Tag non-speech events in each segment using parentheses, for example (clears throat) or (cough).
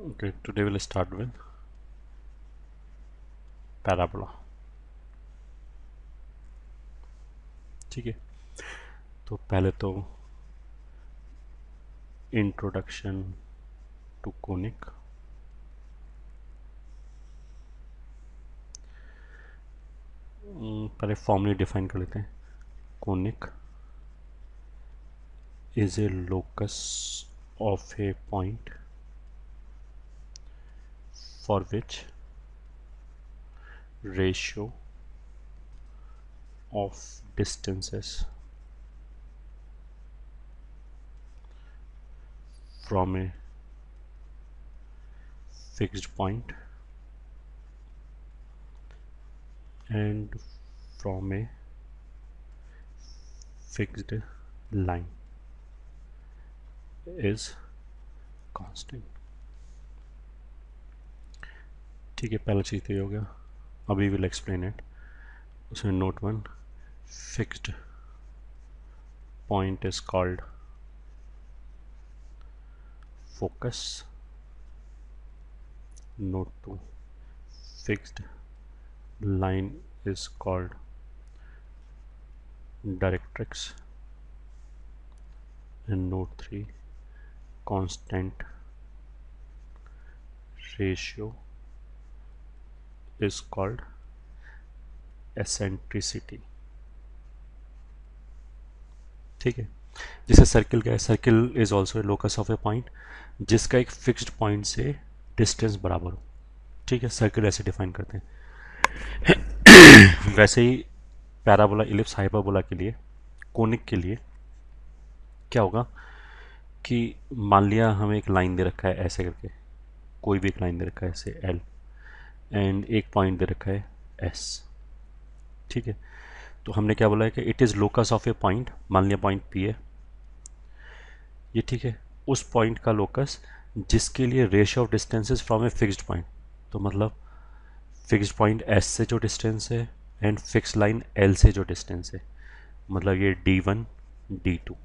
okay today we'll start with parabola ठीक है तो पहले तो इंट्रोडक्शन टू कोनिक पहले फॉर्मली डिफाइन कर लेते हैं conic is a locus of a point for which ratio of distances from a fixed point and from a fixed line is constant ठीक है पहला चीज़ तो ये हो गया अभी विल एक्सप्लेन इट उसमें note one fixed point is called focus note two fixed line is called directrix and note three constant ratio is called eccentricity ठीक है जैसे सर्किल का है circle is also a locus of a point जिसका एक fixed point से distance बराबर हो ठीक है सर्किल ऐसे डिफाइन करते हैं वैसे ही पैराबोला इलिप्स हाइपरबोला के लिए कोनिक के लिए क्या होगा कि मान लिया हमें एक लाइन दे रखा है ऐसे करके कोई भी एक लाइन दे रखा है ऐसे एल एंड एक पॉइंट दे रखा है एस ठीक है तो हमने क्या बोला है कि it is locus of a point मान लिया पॉइंट पी है ये ठीक है उस पॉइंट का लोकस जिसके लिए ratio of distances from a fixed point तो मतलब फिक्स्ड पॉइंट एस से जो डिस्टेंस है एंड फिक्स लाइन एल से जो डिस्टेंस है मतलब ये डी वन डी टू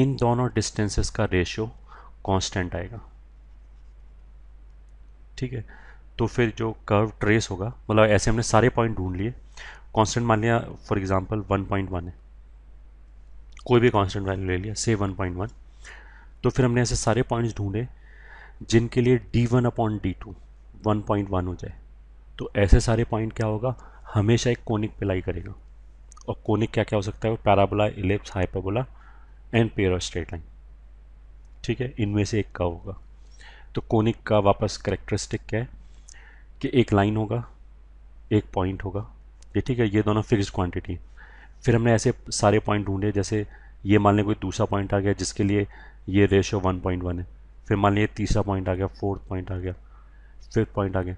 इन दोनों डिस्टेंसेस का रेशियो कांस्टेंट आएगा ठीक है तो फिर जो कर्व ट्रेस होगा मतलब ऐसे हमने सारे पॉइंट ढूंढ लिए कांस्टेंट मान लिया फॉर एग्जांपल 1.1 है कोई भी कांस्टेंट वैल्यू ले लिया से 1.1 तो फिर हमने ऐसे सारे पॉइंट्स ढूंढे जिनके लिए d1 one upon D to हो जाए तो ऐसे सारे पॉइंट क्या होगा हमेशा एक कोनिक पिलाई करेगा और कोनिक क्या क्या हो सकता है parabola ellipse hyperbola and pair of straight line ठीक है इनमें से एक का होगा तो कोनिक का वापस करेक्टरिस्टिक क्या है कि एक लाइन होगा एक पॉइंट होगा ये ठीक है ये दोनों फिक्स क्वांटिटी फिर हमने ऐसे सारे पॉइंट ढूंढे जैसे ये मान लें कोई दूसरा पॉइंट आ गया जिसके लिए ये रेशो वन पॉइंट वन है फिर मान लिया तीसरा पॉइंट आ गया फोर्थ पॉइंट आ गया फिफ्थ पॉइंट आ गया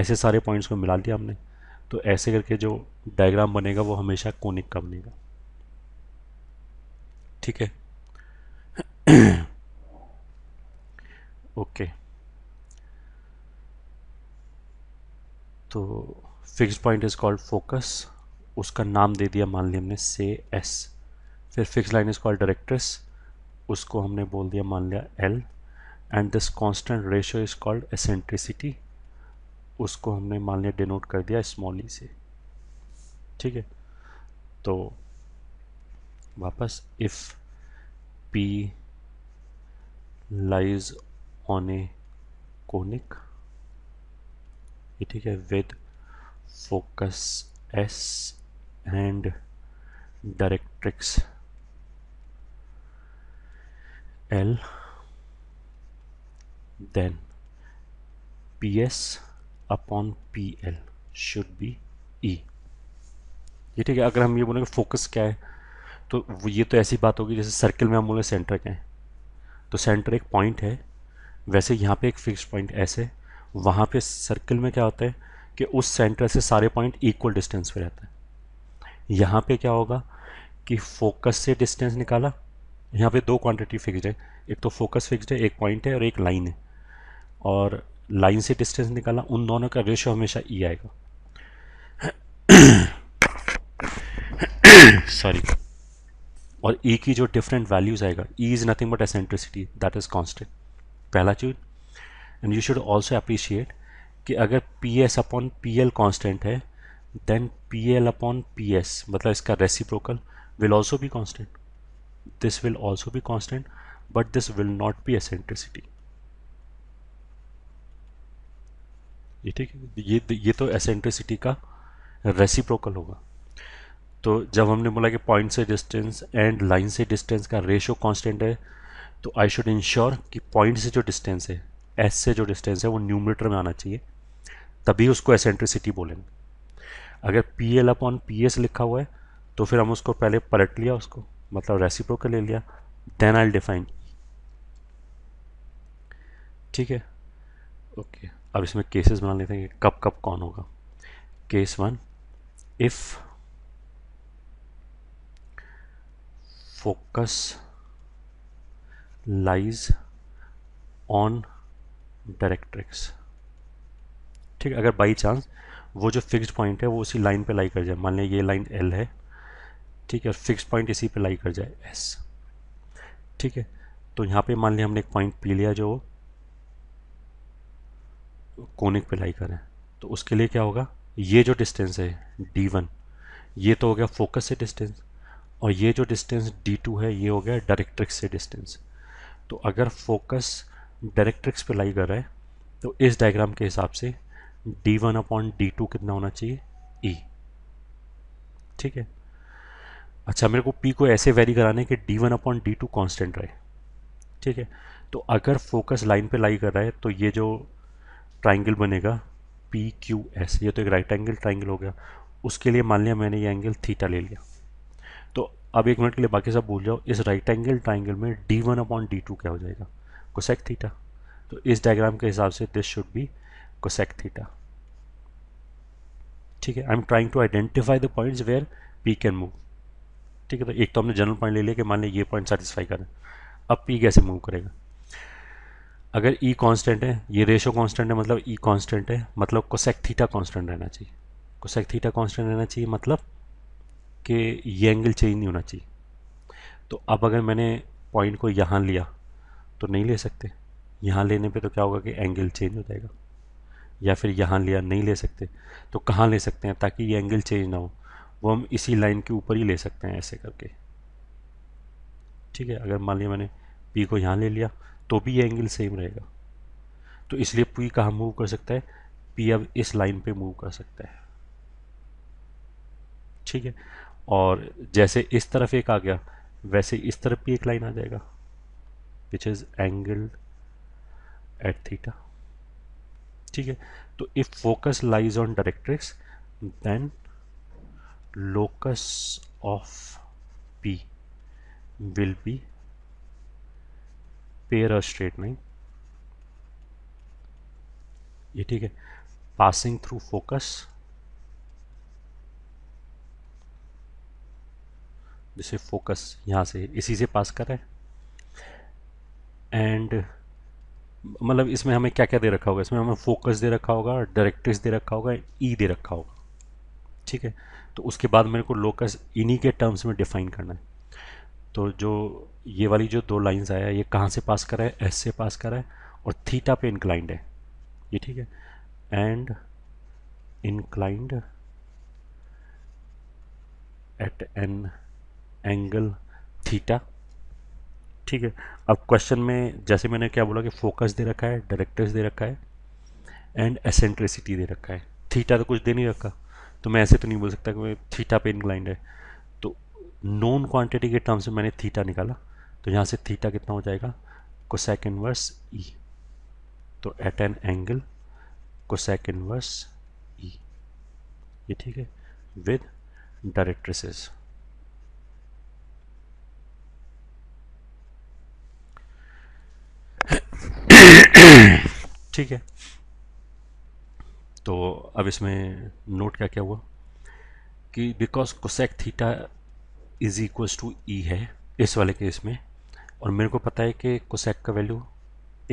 ऐसे सारे पॉइंट्स को मिला लिया हमने तो ऐसे करके जो डायग्राम बनेगा वो हमेशा कोनिक का बनेगा ठीक है ओके (clears throat) okay. तो fix point is called focus उसका नाम दे दिया मान लिया हमने से एस फिर fix line is called directrix उसको हमने बोल दिया मान लिया L and this constant ratio is called eccentricity उसको हमने मान लिया डिनोट कर दिया स्मॉल ई e से ठीक है तो वापस if P lies on a conic ये ठीक है with focus S and directrix L then P S upon P L should be E ये ठीक है अगर हम ये बोलेंगे फोकस क्या है तो ये तो ऐसी बात होगी जैसे सर्किल में हम बोले सेंटर क्या है तो सेंटर एक पॉइंट है वैसे यहाँ पे एक फिक्स पॉइंट ऐसे वहाँ पे सर्कल में क्या होता है कि उस सेंटर से सारे पॉइंट इक्वल डिस्टेंस पे रहते हैं यहाँ पे क्या होगा कि फोकस से डिस्टेंस निकाला यहाँ पे दो क्वांटिटी फिक्स्ड है एक तो फोकस फिक्स्ड है एक पॉइंट है और एक लाइन है और लाइन से डिस्टेंस निकाला उन दोनों का रेशो हमेशा ई e आएगा सॉरी (coughs) और ई e की जो डिफरेंट वैल्यूज़ आएगा E is nothing but eccentricity that is constant पहला चीज़ and you should also appreciate कि अगर P S upon P L constant है then P L upon P S मतलब इसका रेसिप्रोकल विल ऑल्सो भी कॉन्स्टेंट दिस विल ऑल्सो भी constant but this will not be eccentricity ये ठीक है ये ये तो एसेंट्रिसिटी का रेसिप्रोकल होगा तो जब हमने बोला कि पॉइंट से डिस्टेंस एंड लाइन से डिस्टेंस का रेशो कांस्टेंट है तो आई शुड इंश्योर कि पॉइंट से जो डिस्टेंस है एस से जो डिस्टेंस है वो न्यूमरेटर में आना चाहिए तभी उसको एसेंट्रिसिटी बोलेंगे अगर P L upon P S लिखा हुआ है तो फिर हम उसको पहले पलट लिया उसको मतलब रेसिप्रोकल ले लिया देन आई डिफाइन ठीक है ओके okay. अब इसमें केसेस बना लेते हैं कब कब कौन होगा case one if focus lies on directrix ठीक अगर बाई चांस वो जो फिक्स्ड पॉइंट है वो उसी लाइन पे लाई कर जाए मान लें ये लाइन एल है ठीक है और पॉइंट इसी पे लाई कर जाए एस ठीक है तो यहाँ पे मान लें हमने एक पॉइंट पी लिया जो कोनिक पे लाई करें तो उसके लिए क्या होगा ये जो डिस्टेंस है डी वन ये तो हो गया फोकस से डिस्टेंस और ये जो डिस्टेंस डी टू है ये हो गया डायरेक्ट्रिक्स से डिस्टेंस तो अगर फोकस डायरेक्ट्रिक्स पे लाई कर रहा है तो इस डायग्राम के हिसाब से D one upon D two कितना होना चाहिए ई e. ठीक है अच्छा मेरे को पी को ऐसे वेरी कराने कि D one upon D two constant रहे ठीक है तो अगर फोकस लाइन पे लाई कर रहा है तो ये जो ट्राइंगल बनेगा पी क्यू एस ये तो एक राइट एंगल ट्राइंगल हो गया उसके लिए मान लिया मैंने ये एंगल थीटा ले लिया तो अब एक मिनट के लिए बाकी सब भूल जाओ इस राइट एंगल ट्राइंगल में D one upon D two क्या हो जाएगा कोसेक थीटा तो इस डायग्राम के हिसाब से this should be cosec theta ठीक है I am trying to identify the points where P can move ठीक है तो एक तो हमने जनरल पॉइंट ले लिया कि मान लिया ये पॉइंट सेटिस्फाई करें अब पी कैसे मूव करेगा अगर ई e कॉन्स्टेंट है ये रेशो कॉन्स्टेंट है मतलब ई e कॉन्स्टेंट है मतलब कोसेक थीटा कॉन्स्टेंट रहना चाहिए कोसेक थीटा कॉन्स्टेंट रहना चाहिए मतलब कि ये एंगल चेंज नहीं होना चाहिए तो अब अगर मैंने पॉइंट को यहाँ लिया तो नहीं ले सकते यहाँ लेने पे तो क्या होगा कि एंगल चेंज हो जाएगा या फिर यहाँ लिया नहीं ले सकते तो कहाँ ले सकते हैं ताकि ये एंगल चेंज ना हो वो हम इसी लाइन के ऊपर ही ले सकते हैं ऐसे करके ठीक है अगर मान लिया मैंने पी को यहाँ ले लिया तो भी ये एंगल सेम रहेगा तो इसलिए पी कहाँ मूव कर सकता है पी अब इस लाइन पे मूव कर सकता है ठीक है और जैसे इस तरफ एक आ गया वैसे इस तरफ भी एक लाइन आ जाएगा which is angle at theta ठीक है तो if focus lies on directrix then locus of P will be pair straight नहीं ये ठीक है पासिंग थ्रू फोकस जिसे फोकस यहां से इसी से पास करें एंड मतलब इसमें हमें क्या क्या दे रखा होगा इसमें हमें फोकस दे रखा होगा डायरेक्ट्रिक्स दे रखा होगा ई e दे रखा होगा ठीक है तो उसके बाद मेरे को लोकस इन्हीं के टर्म्स में डिफाइन करना है तो जो ये वाली जो दो लाइंस आया ये कहाँ से पास करा है एस से पास करा है और थीटा पे इंक्लाइंड है ये ठीक है and inclined at an angle theta ठीक है अब क्वेश्चन में जैसे मैंने क्या बोला कि फोकस दे रखा है डायरेक्टर्स दे रखा है एंड एसेंट्रिसिटी दे रखा है थीटा तो कुछ दे नहीं रखा तो मैं ऐसे तो नहीं बोल सकता कि मैं थीटा पे इनक्लाइंड है तो नॉन क्वांटिटी के टर्म्स में मैंने थीटा निकाला तो यहाँ से थीटा कितना हो जाएगा को सेकेंड वर्स ई तो at an angle sec inverse E ये ठीक है विद डायरेक्ट्रेसेस ठीक है तो अब इसमें नोट क्या क्या हुआ कि because cosec theta is equals to E है इस वाले केस में और मेरे को पता है कि कोसेक का वैल्यू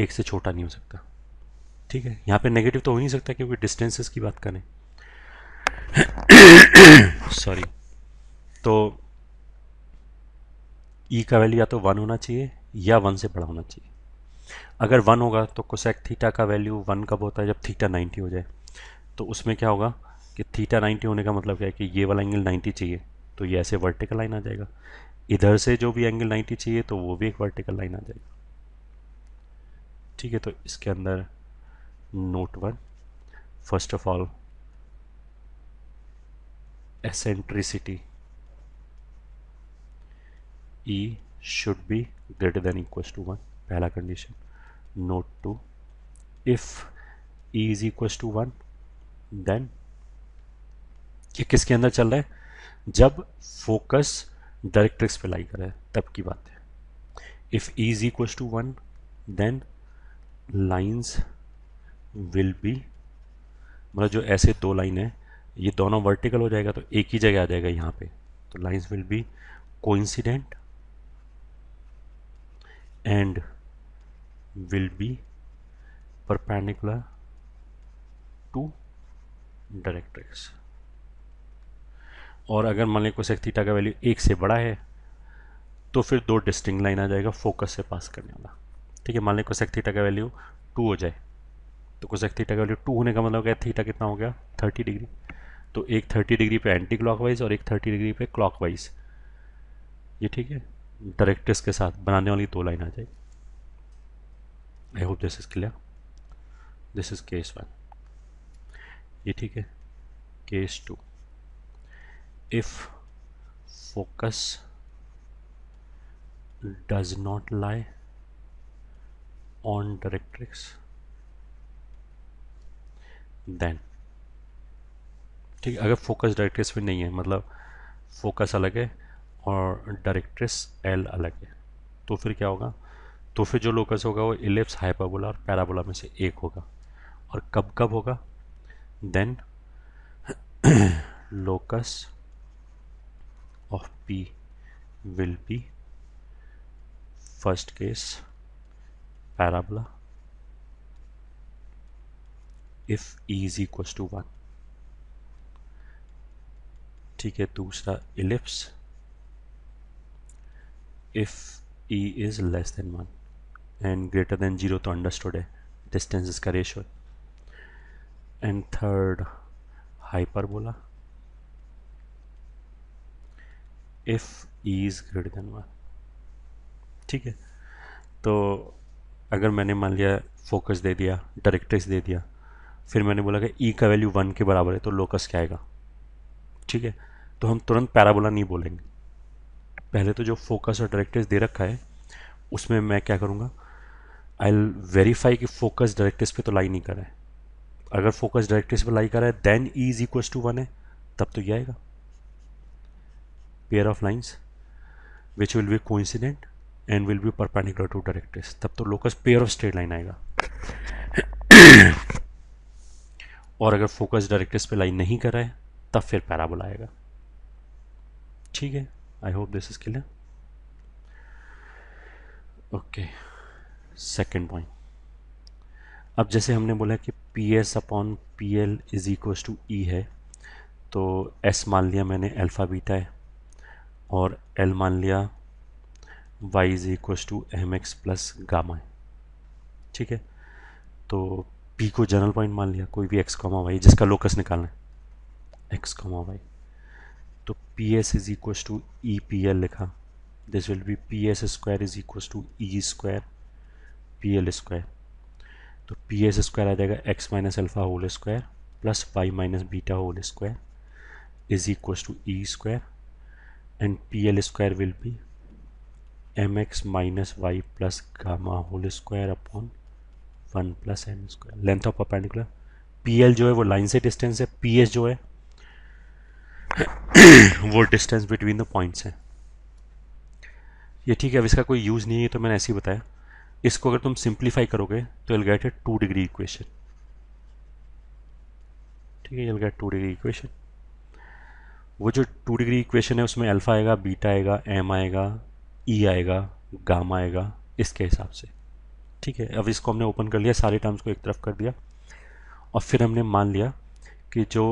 एक से छोटा नहीं हो सकता ठीक है यहाँ पे नेगेटिव तो हो नहीं सकता क्योंकि डिस्टेंसेस की बात करें सॉरी तो ई e का वैल्यू या तो वन होना चाहिए या वन से बड़ा होना चाहिए अगर वन होगा तो कोसेक थीटा का वैल्यू वन कब होता है जब थीटा नाइन्टी हो जाए तो उसमें क्या होगा कि थीटा नाइन्टी होने का मतलब क्या है कि ये वाला एंगल नाइन्टी चाहिए तो ये ऐसे वर्टिकल लाइन आ जाएगा इधर से जो भी एंगल नाइन्टी चाहिए तो वो भी एक वर्टिकल लाइन आ जाएगा ठीक है तो इसके अंदर note one first of all eccentricity E should be greater than equal to one पहला condition note two if E is equals to one then ये किसके अंदर चल रहा है जब फोकस डायरेक्ट्रिक्स पे लाई करे तब की बात है if E is equals to one then lines will be मतलब जो ऐसे दो लाइन है ये दोनों वर्टिकल हो जाएगा तो एक ही जगह आ जाएगा यहाँ पे तो lines will be coincident and will be perpendicular to directrix और अगर मान लें कोसेक थीटा का वैल्यू एक से बड़ा है तो फिर दो डिस्टिंग लाइन आ जाएगा फोकस से पास करने वाला ठीक है मान लें कोसेक थीटा का वैल्यू टू हो जाए तो कोसेक थीटा का वैल्यू टू होने का मतलब क्या थीटा कितना हो गया थर्टी डिग्री तो एक थर्टी डिग्री पे एंटी क्लॉकवाइज और एक थर्टी डिग्री पे क्लॉकवाइज ये ठीक है डायरेक्ट्रिक्स के साथ बनाने वाली दो लाइन आ जाएगी I hope this is clear this is case one ये ठीक है case two if focus does not lie on directrix then ठीक है अगर फोकस डायरेक्ट्रिक्स में नहीं है मतलब फोकस अलग है और डायरेक्ट्रिस एल अलग है तो फिर क्या होगा तो फिर जो लोकस होगा वो इलिप्स हाइपरबोला और पैराबोला में से एक होगा और कब कब होगा then locus of P will be first case parabola if is equals to one ठीक है दूसरा ellipse if E is less than one and greater than zero तो अंडरस्टूड है डिस्टेंस इसका रेशो है एंड थर्ड hyperbola बोला if is greater than one ठीक है तो अगर मैंने मान लिया फोकस दे दिया डायरेक्ट्रिक्स दे दिया फिर मैंने बोला कि ई e का वैल्यू वन के बराबर है तो लोकस क्या आएगा ठीक है तो हम तुरंत पैराबोला नहीं बोलेंगे पहले तो जो फोकस और डायरेक्ट्रिक्स दे रखा है उसमें मैं क्या करूँगा आई वेरीफाई कि फोकस डायरेक्टिव्स पे तो लाई नहीं करा है अगर फोकस डायरेक्टिव्स पे लाई करा है then E is equal to one है तब तो ये आएगा pair of lines which will be coincident and will be perpendicular to directrix तब तो locus pair of straight line आएगा (coughs) और अगर फोकस डायरेक्ट्रिस पे लाइन नहीं करा है तब फिर पैराबोला आएगा ठीक है I hope this is clear okay second point अब जैसे हमने बोला कि P S upon P L is equals to E है तो एस मान लिया मैंने अल्फ़ा बीटा है और एल मान लिया Y is equals to M X plus gamma है ठीक है तो पी को जनरल पॉइंट मान लिया कोई भी एक्स कॉमा वाई जिसका लोकस निकालना है एक्स कॉमा वाई तो P S is equals to E P L लिखा this will be P S square is equals to E square P L square तो पी एस स्क्वायर आ जाएगा X minus alpha whole square plus Y minus beta whole square is इक्व to E square and P L square will be M X minus Y plus gamma whole square upon one plus M square length of perpendicular P L जो है वो line से distance है P S जो है (coughs) वो distance between the points है ये ठीक है अब इसका कोई यूज़ नहीं है तो मैंने ऐसे ही बताया इसको अगर तुम सिंप्लीफाई करोगे तो will get a two degree equation ठीक है will get two degree equation वो जो टू डिग्री इक्वेशन है उसमें अल्फा आएगा बीटा आएगा एम आएगा ई e आएगा गामा आएगा इसके हिसाब से ठीक है अब इसको हमने ओपन कर लिया सारे टर्म्स को एक तरफ कर दिया और फिर हमने मान लिया कि जो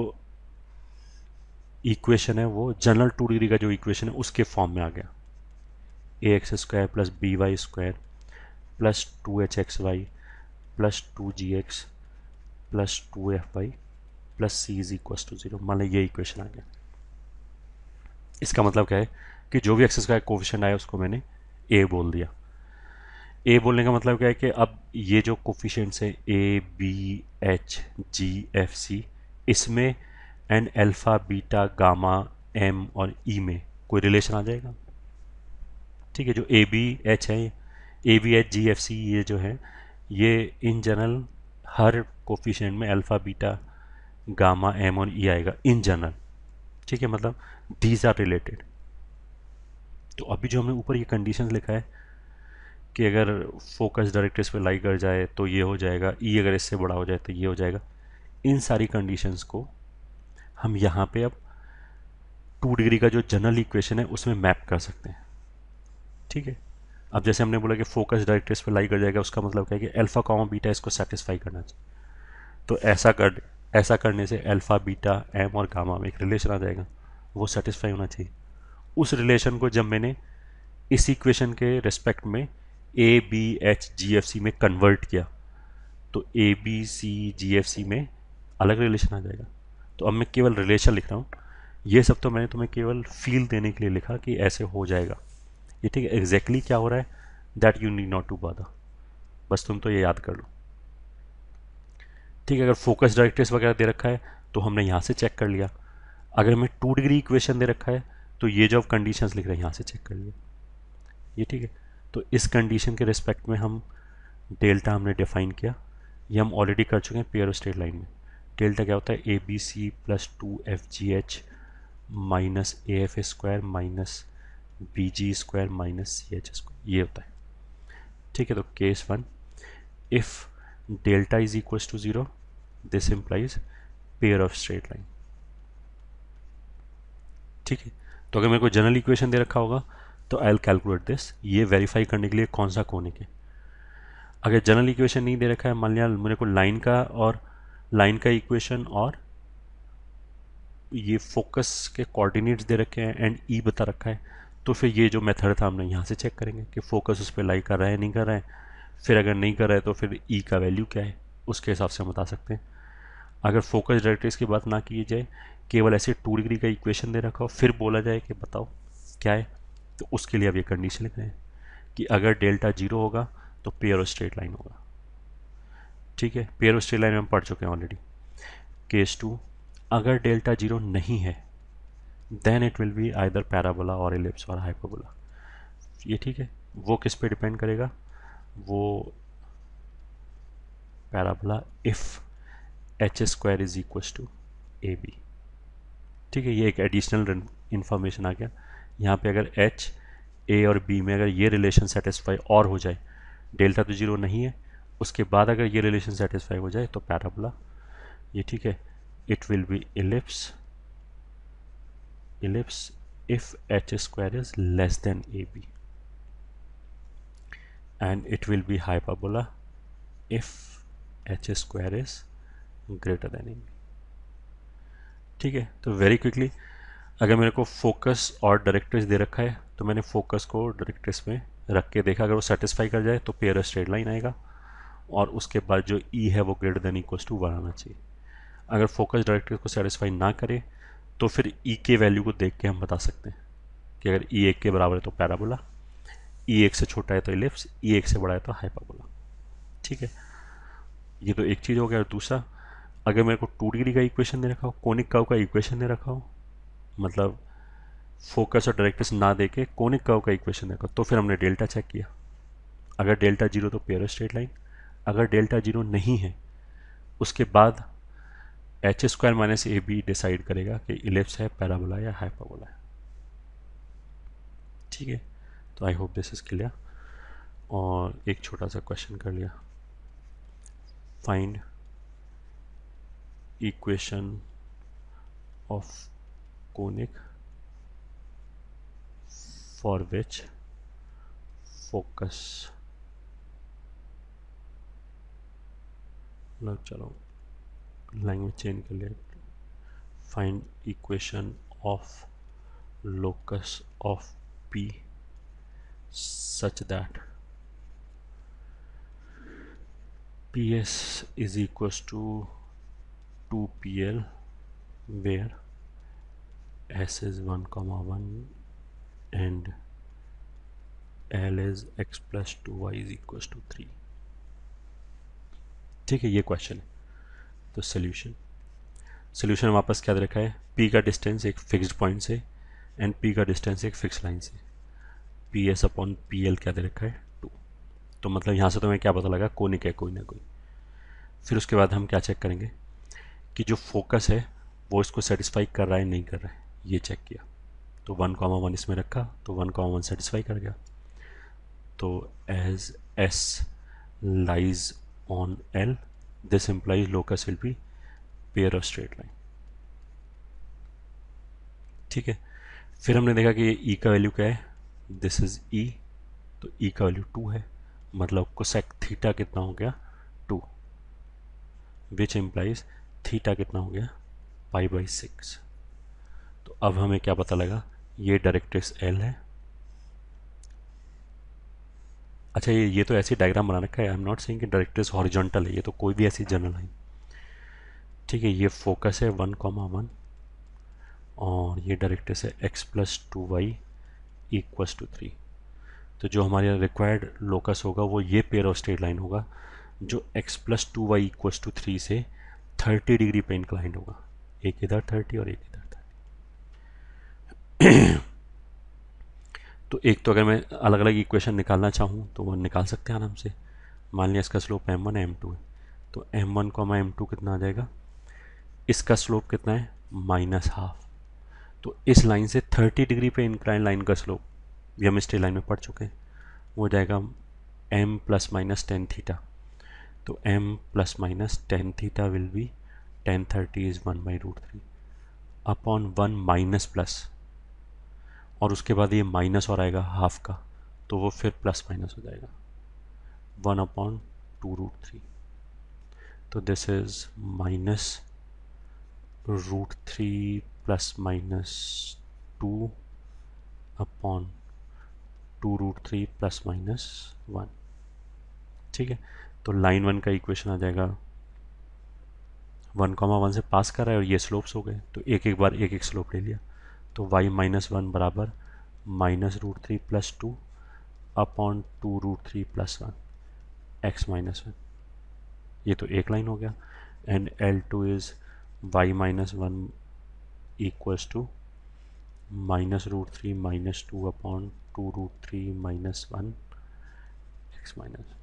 इक्वेशन है वो जनरल टू डिग्री का जो इक्वेशन है उसके फॉर्म में आ गया A X square plus B Y square plus two H X Y plus two G X plus two F Y plus C is equals to zero मान लीजिए ये इक्वेशन आ गया इसका मतलब क्या है कि जो भी एक्सेस का कोफिशेंट आया उसको मैंने ए बोल दिया ए बोलने का मतलब क्या है कि अब ये जो कोफिशेंट्स हैं A B H G F C इसमें in alpha beta gamma M और ई e में कोई रिलेशन आ जाएगा ठीक है जो ए बी एच है A V H G F C ये जो है ये इन जनरल हर कोफिशेंट में अल्फ़ा बीटा गामा एम और ई e आएगा इन जनरल ठीक है मतलब दीज आर रिलेटेड तो अभी जो हमने ऊपर ये कंडीशन लिखा है कि अगर फोकस डायरेक्ट इस पर लाई कर जाए तो ये हो जाएगा ई e अगर इससे बड़ा हो जाए तो ये हो जाएगा इन सारी कंडीशंस को हम यहाँ पे अब टू डिग्री का जो जनरल इक्वेशन है उसमें मैप कर सकते हैं ठीक है अब जैसे हमने बोला कि फोकस डायरेक्ट इस पर लाई कर जाएगा उसका मतलब क्या है कि अल्फ़ा कॉमा बीटा इसको सेटिस्फाई करना चाहिए तो ऐसा कर ऐसा करने से अल्फ़ा बीटा एम और गामा में एक रिलेशन आ जाएगा वो सेटिस्फाई होना चाहिए उस रिलेशन को जब मैंने इस इक्वेशन के रिस्पेक्ट में A B H G F C में कन्वर्ट किया तो ए बी सी जी एफ सी में अलग रिलेशन आ जाएगा तो अब मैं केवल रिलेशन लिख रहा हूँ ये सब तो मैंने तुम्हें केवल फील देने के लिए लिखा कि ऐसे हो जाएगा ये ठीक है एग्जैक्टली क्या हो रहा है that you need not to बादा बस तुम तो ये याद कर लो ठीक है अगर फोकस डायरेक्टर्स वगैरह दे रखा है तो हमने यहाँ से चेक कर लिया अगर हमें टू डिग्री इक्वेशन दे रखा है तो ये जो कंडीशंस लिख रहे हैं यहाँ से चेक कर लिया ये ठीक है तो इस कंडीशन के रिस्पेक्ट में हम डेल्टा हमने डिफाइन किया ये हम ऑलरेडी कर चुके हैं पेयर और स्ट्रेट लाइन में डेल्टा क्या होता है A B C plus two F G H minus A F square minus B G square minus C H square ये होता है ठीक है तो case one if delta is equal to zero this implies pair of straight line ठीक है तो अगर मेरे को जनरल इक्वेशन दे रखा होगा तो आई एल कैलकुलेट दिस ये वेरीफाई करने के लिए कौन सा कोने के अगर जनरल इक्वेशन नहीं दे रखा है मान लिया मेरे को लाइन का और लाइन का इक्वेशन और ये फोकस के कोऑर्डिनेट्स दे रखे हैं एंड ई e बता रखा है तो फिर ये जो मेथड था हमने यहाँ से चेक करेंगे कि फोकस उस पर लाई कर रहा है नहीं कर रहा है फिर अगर नहीं कर रहा है तो फिर ई e का वैल्यू क्या है उसके हिसाब से हम बता सकते हैं अगर फोकस डायरेक्टरीज की बात ना की जाए केवल ऐसे टू डिग्री का इक्वेशन दे रखा हो फिर बोला जाए कि बताओ क्या है तो उसके लिए अब ये कंडीशन लिख रहे हैं कि अगर डेल्टा जीरो होगा तो पेयर और स्ट्रेट लाइन होगा ठीक है पेयर और स्ट्रेट लाइन हम पढ़ चुके हैं ऑलरेडी केस टू अगर डेल्टा जीरो नहीं है then it will be either parabola और एलिप्स और हाइपोबोला ये ठीक है वो किस पे डिपेंड करेगा वो parabola if H square is इक्व to A B ठीक है ये एक एडिशनल इन्फॉर्मेशन आ गया यहाँ पे अगर एच ए और बी में अगर ये रिलेशन सेटिस्फाई और हो जाए डेल्टा तो जीरो नहीं है उसके बाद अगर ये रिलेशन सेटिस्फाई हो जाए तो पैराबोला ये ठीक है it will be ellipse ellipse if h square is less than ab and it will be hyperbola if h square is greater than ab ठीक है तो वेरी क्विकली अगर मेरे को फोकस और डायरेक्ट्रेस दे रखा है तो मैंने फोकस को डायरेक्ट्रेस में रख के देखा अगर वो सेटिस्फाई कर जाए तो पेयर स्ट्रेट लाइन आएगा और उसके बाद जो ई e है वो greater than equals to one आना चाहिए अगर फोकस डायरेक्ट्रेस को सेटिस्फाई ना करे तो फिर ई e के वैल्यू को देख के हम बता सकते हैं कि अगर ई e एक के बराबर है तो पैराबोला ई e एक से छोटा है तो इलिप्स ई एक से बड़ा है तो हाइपाबोला ठीक है ये तो एक चीज़ हो गया और दूसरा अगर मेरे को टू डिग्री का इक्वेशन दे रखा हो कोनिक काव का इक्वेशन दे रखा हो मतलब फोकस और डायरेक्टस ना दे के कोनिक काव का इक्वेशन देखा तो फिर हमने डेल्टा चेक किया अगर डेल्टा जीरो तो पेयर स्ट्रेट लाइन अगर डेल्टा जीरो नहीं है उसके बाद H square minus A B decide करेगा कि इलिप्स है पैराबोला या हाइपाबोला है ठीक है तो I hope this is clear और एक छोटा सा क्वेश्चन कर लिया find equation of conic for which focus चलो लैंग्वेज चेंज कर लिया find equation of locus of P such that P S is equals to two P L where S is one comma one and L is X plus two Y is equals to three ठीक है ये question है तो solution solution वापस क्या रखा है P का डिस्टेंस एक फिक्स्ड पॉइंट से एंड पी का डिस्टेंस एक फिक्स लाइन से P S upon P L क्या दे रखा है टू तो मतलब यहाँ से तुम्हें क्या पता लगा कोनिक है कोई ना कोई फिर उसके बाद हम क्या चेक करेंगे कि जो फोकस है वो इसको सेटिस्फाई कर रहा है नहीं कर रहा है ये चेक किया तो वन कॉमा वन इसमें रखा तो वन कॉमा वन सेटिस्फाई कर गया तो as S lies on L This implies locus will be pair of straight line ठीक है फिर हमने देखा कि ये e का वैल्यू क्या है दिस इज e तो e का वैल्यू टू है मतलब कोसेक थीटा कितना हो गया टू विच एम्प्लाइज थीटा कितना हो गया पाई बाई सिक्स तो अब हमें क्या पता लगा ये डायरेक्ट्रिक्स एल है अच्छा ये ये तो ऐसे डायग्राम बना रखा है आई एम नॉट सेइंग कि इज हॉरिजॉन्टल है ये तो कोई भी ऐसी जनरल है ठीक है ये फोकस है वन कॉमा वन और ये डायरेक्ट है X plus two Y equals to three तो जो हमारे रिक्वायर्ड लोकस होगा वो ये पेयर ऑफ स्ट्रेट लाइन होगा जो X plus two Y equals to three से थर्टी डिग्री पे इंक्लाइंड होगा एक इधर थर्टी और एक इधर थर्टी तो एक तो अगर मैं अलग अलग इक्वेशन निकालना चाहूँ तो वो निकाल सकते हैं आराम से मान लिया इसका slope M one M two है तो एम वन को एम टू कितना आ जाएगा इसका स्लोप कितना है माइनस हाफ तो इस लाइन से थर्टी डिग्री पे इंक्लाइन लाइन का स्लोप हम मिस्ट्री लाइन में पढ़ चुके हैं वो जाएगा M plus minus tan theta तो M plus minus tan theta will be tan thirty is one by root three upon one minus plus और उसके बाद ये माइनस और आएगा हाफ का तो वो फिर प्लस माइनस हो जाएगा one upon two root three तो this is minus root three plus minus two upon two root three plus minus one ठीक है तो लाइन वन का इक्वेशन आ जाएगा वन कॉमा वन से पास कर रहा है और ये स्लोप्स हो गए तो एक एक बार एक एक स्लोप ले लिया तो वाई माइनस वन बराबर minus root three plus two upon two root three plus one X minus one ये तो एक लाइन हो गया and L two is Y minus one equals to minus root three minus two upon two root three minus one X minus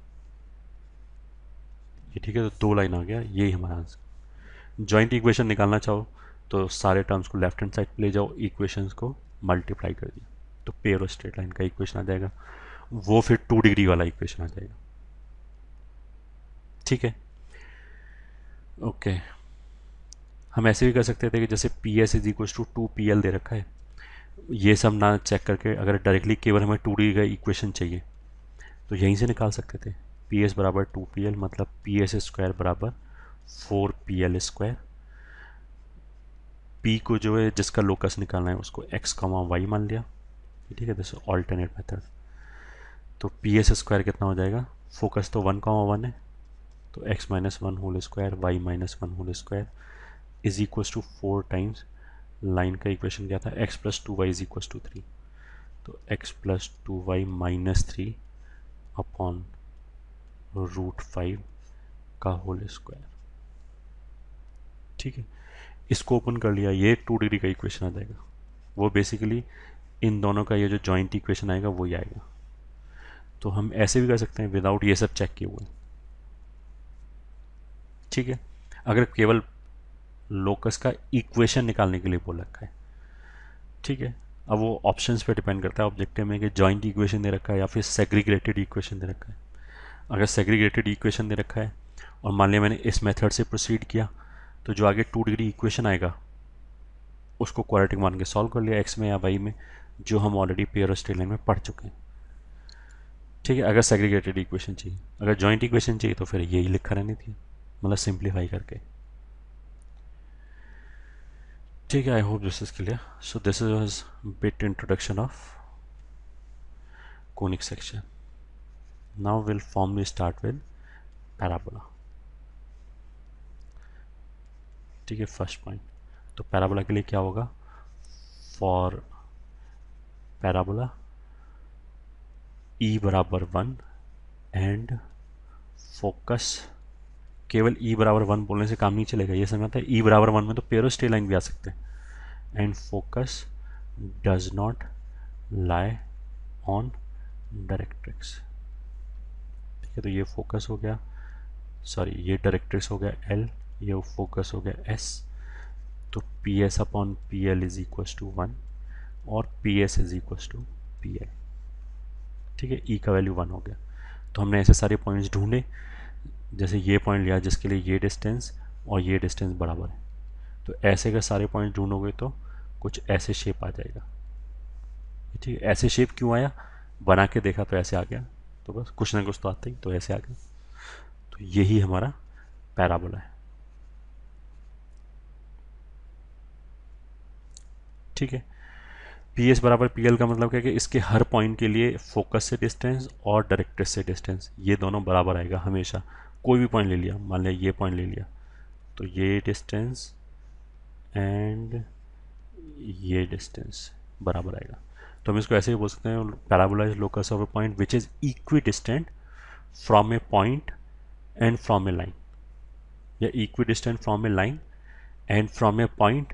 ये ठीक है तो दो लाइन आ गया यही हमारा आंसर जॉइंट इक्वेशन निकालना चाहो तो सारे टर्म्स को लेफ्ट हैंड साइड ले जाओ इक्वेशंस को मल्टीप्लाई कर दिया तो पेयर और स्ट्रेट लाइन का इक्वेशन आ जाएगा वो फिर टू डिग्री वाला इक्वेशन आ जाएगा ठीक है ओके हम ऐसे भी कर सकते थे कि जैसे P S is equals to two P L दे रखा है ये सब ना चेक करके अगर डायरेक्टली केवल हमें टू डिग्री का इक्वेशन चाहिए तो यहीं से निकाल सकते थे पी एस बराबर टू पी एल मतलब पी एस स्क्वायर बराबर four P L square P को जो है जिसका लोकस निकालना है उसको एक्स कॉमा वाई मान लिया ठीक है दिस ऑल्टरनेट मेथड तो पी एस स्क्वायर कितना हो जाएगा फोकस तो वन कॉमा वन है तो X minus one whole square Y minus one whole square is इक्व to four times line का इक्वेशन क्या था X plus two Y is इक्व to three तो X plus two Y minus three upon root five का whole square ठीक है इसको open कर लिया ये एक टू डिग्री का इक्वेशन आ जाएगा वो बेसिकली इन दोनों का ये जो जॉइंट इक्वेशन आएगा वही आएगा तो हम ऐसे भी कर सकते हैं विदाउट ये सब चेक किए हुए ठीक है अगर केवल लोकस का इक्वेशन निकालने के लिए बोल रखा है ठीक है अब वो ऑप्शंस पे डिपेंड करता है ऑब्जेक्टिव में कि जॉइंट इक्वेशन दे रखा है या फिर सेग्रीग्रेटेड इक्वेशन दे रखा है अगर सेग्रीग्रेटेड इक्वेशन दे रखा है और मान लिया मैंने इस मेथड से प्रोसीड किया तो जो आगे टू डिग्री इक्वेशन आएगा उसको क्वाड्रेटिक मान के सॉल्व कर लिया एक्स में या वाई में जो हम ऑलरेडी पेयर और स्ट्रेट लाइन में पढ़ चुके हैं ठीक है अगर सेग्रीगेटेड इक्वेशन चाहिए अगर जॉइंट इक्वेशन चाहिए तो फिर यही लिखा रहनी थी मतलब सिंप्लीफाई करके ठीक है I hope this is clear so this is was bit introduction of conic section now will formally start with parabola ठीक है फर्स्ट पॉइंट तो पैराबोला के लिए क्या होगा फॉर पैराबोला ई बराबर वन एंड फोकस केवल ई e बराबर वन बोलने से काम नहीं चलेगा ये समझ आता है ई e बराबर वन में तो पेरो स्टे लाइन भी आ सकते हैं and focus does not lie on directrix ठीक है तो ये फोकस हो गया सॉरी ये डायरेक्ट्रिक्स हो गया एल ये फोकस हो गया एस तो P S upon P L is इक्व to one और P S is इक्व to P L ठीक है ई e का वैल्यू वन हो गया तो हमने ऐसे सारे पॉइंट्स ढूंढे जैसे ये पॉइंट लिया जिसके लिए ये डिस्टेंस और ये डिस्टेंस बराबर है तो ऐसे अगर सारे पॉइंट ढूंढोगे तो कुछ ऐसे शेप आ जाएगा ठीक है ऐसे शेप क्यों आया बना के देखा तो ऐसे आ गया तो बस कुछ ना कुछ तो आते ही तो ऐसे आ गया तो यही हमारा पैराबोला है ठीक है पी एस बराबर पी एल का मतलब क्या है कि इसके हर पॉइंट के लिए फोकस से डिस्टेंस और डायरेक्टर से डिस्टेंस ये दोनों बराबर आएगा हमेशा कोई भी पॉइंट ले लिया मान लिया ये पॉइंट ले लिया तो ये डिस्टेंस एंड ये डिस्टेंस बराबर आएगा तो हम इसको ऐसे ही बोल सकते हैं parabola is locus of a point which is equidistant from a point and from a line या equidistant from a line and from a point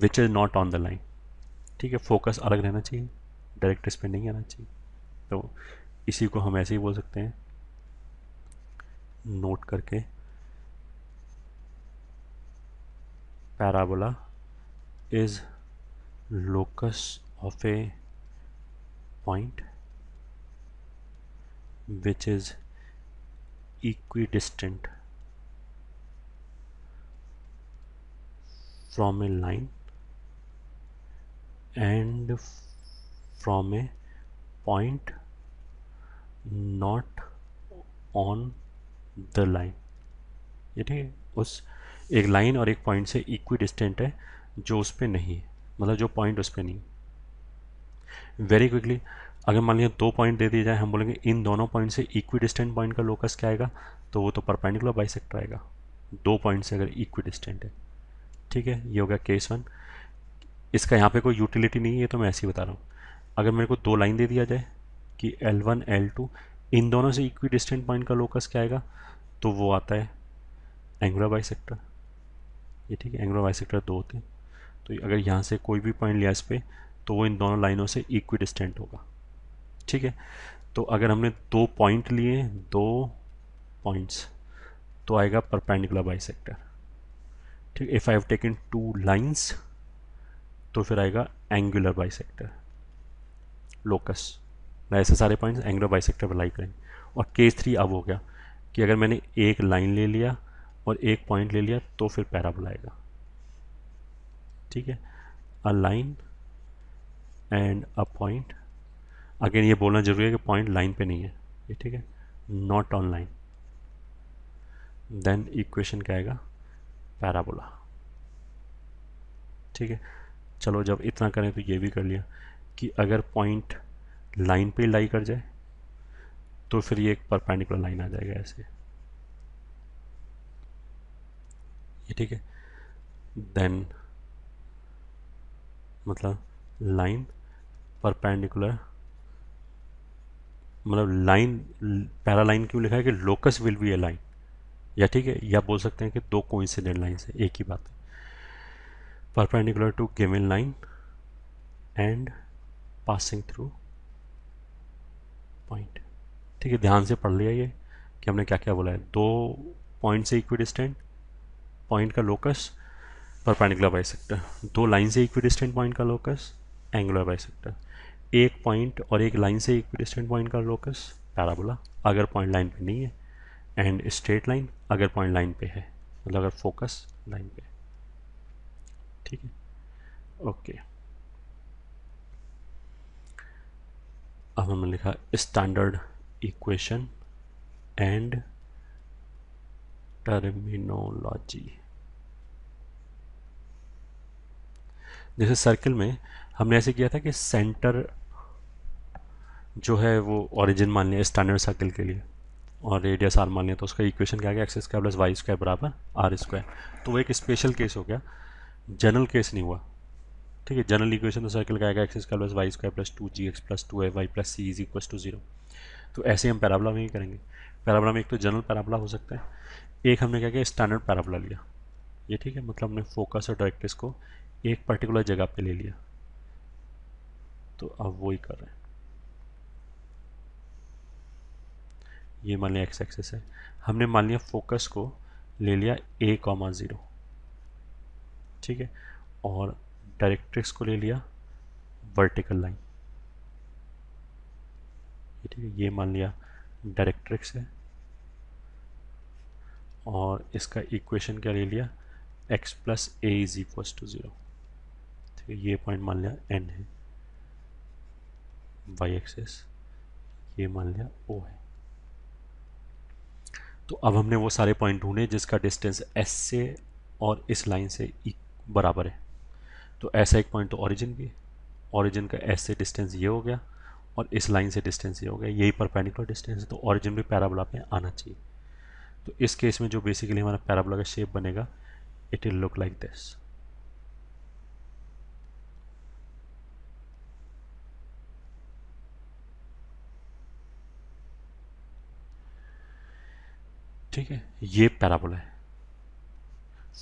which is not on the line ठीक है focus अलग रहना चाहिए direct इस पर नहीं आना चाहिए तो इसी को हम ऐसे ही बोल सकते हैं नोट करके parabola is locus of a point which is equidistant from a line and from a point not on the line ये ठीक है उस एक लाइन और एक पॉइंट से इक्वी डिस्टेंट है जो उस पर नहीं है मतलब जो पॉइंट उस पर नहीं वेरी क्विकली अगर मान लिया दो पॉइंट दे दिए जाए हम बोलेंगे इन दोनों पॉइंट से इक्वी डिस्टेंट पॉइंट का लोकस क्या आएगा तो वो तो परपेंडिकुलर बाइसेक्टर आएगा दो पॉइंट से अगर इक्वी डिस्टेंट है ठीक है ये हो गया केस वन इसका यहाँ पे कोई यूटिलिटी नहीं है तो मैं ऐसे ही बता रहा हूँ अगर मेरे को दो लाइन दे दिया जाए कि L1, L2 इन दोनों से इक्वी डिस्टेंट पॉइंट का लोकस क्या आएगा तो वो आता है एंगुलर बाई ये ठीक है एंगुलर बाई दो होते हैं तो अगर यहाँ से कोई भी पॉइंट लिया इस पर तो वो इन दोनों लाइनों से इक्वी डिस्टेंट होगा ठीक है तो अगर हमने दो पॉइंट लिए दो पॉइंट्स तो आएगा परपेंडिकुलर बाई ठीक if I have taken two lines तो फिर आएगा एंगुलर बाइसेक्टर लोकस ऐसे सारे पॉइंट्स एंगुलर बाइसेक्टर लाइक करेंगे और केस थ्री अब हो गया कि अगर मैंने एक लाइन ले लिया और एक पॉइंट ले लिया तो फिर पैरा बुलाएगा ठीक है a line and a point again ये बोलना जरूरी है कि पॉइंट लाइन पे नहीं है ये ठीक है not on line then equation क्या आएगा पैराबोला ठीक है चलो जब इतना करें तो ये भी कर लिया कि अगर पॉइंट लाइन पे लाई कर जाए तो फिर ये एक परपेंडिकुलर लाइन आ जाएगा ऐसे ये ठीक है देन मतलब लाइन परपेंडिकुलर मतलब लाइन पहला लाइन क्यों लिखा है कि locus will be a line या ठीक है या बोल सकते हैं कि दो कोइंसिडेंट लाइन है एक ही बात है perpendicular to given line and passing through point ठीक है ध्यान से पढ़ लिया ये कि हमने क्या क्या बोला है दो पॉइंट से इक्वी डिस्टेंट पॉइंट का लोकस परपेंडिकुलर सेक्टर दो लाइन से इक्वी डिस्टेंट पॉइंट का लोकस एंगुलर सेक्टर एक पॉइंट और एक लाइन से इक्वी डिस्टेंट पॉइंट का लोकस पैराबोला अगर पॉइंट लाइन पे नहीं है एंड स्ट्रेट लाइन अगर पॉइंट लाइन पे है मतलब अगर फोकस लाइन पे है ठीक है ओके अब हमने लिखा स्टैंडर्ड इक्वेशन एंड टर्मिनोलॉजी जैसे सर्कल में हमने ऐसे किया था कि सेंटर जो है वो ओरिजिन मान लिया स्टैंडर्ड सर्कल के लिए और रेडियस आर मान लिया तो उसका इक्वेशन क्या गया X square plus Y square बराबर आर स्क्वायर तो वो एक स्पेशल केस हो गया जनरल केस नहीं हुआ ठीक है जनरल इक्वेशन तो सर्कल का आएगा X square plus Y square plus two G X plus two A Y plus C is इक्व to zero तो ऐसे हम पैराबला में ही करेंगे पैराबला में एक तो जनरल पैराबला हो सकता है एक हमने क्या किया स्टैंडर्ड पैराबला लिया ये ठीक है मतलब हमने फोकस और डायरेक्टिस को एक पर्टिकुलर जगह पर ले लिया तो अब वो ही कर रहे हैं ये मान लिया एक्स एक्सेस है हमने मान लिया फोकस को ले लिया ए कॉमा ज़ीरो ठीक है और डायरेक्ट्रिक्स को ले लिया वर्टिकल लाइन ठीक है ये मान लिया डायरेक्ट्रिक्स है और इसका इक्वेशन क्या ले लिया x plus A is इक्व to zero ठीक है ये पॉइंट मान लिया n है y एक्सेस ये मान लिया o है तो अब हमने वो सारे पॉइंट ढूंढे जिसका डिस्टेंस s से और इस लाइन से इक्वल बराबर है तो ऐसा एक पॉइंट तो ऑरिजिन भी ओरिजिन ऑरिजिन का एस से डिस्टेंस ये हो गया और इस लाइन से डिस्टेंस ये हो गया यही परपेंडिकुलर डिस्टेंस है तो ऑरिजिन भी पैराबोला पे आना चाहिए तो इस केस में जो बेसिकली हमारा पैराबोला का शेप बनेगा it will look like this ठीक है ये पैराबोला है